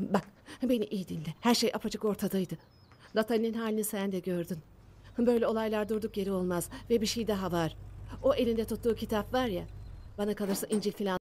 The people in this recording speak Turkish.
Bak beni iyi dinle. Her şey apaçık ortadaydı. Nathan'in halini sen de gördün. Böyle olaylar durduk yeri olmaz. Ve bir şey daha var. O elinde tuttuğu kitap var ya. Bana kalırsa İncil filan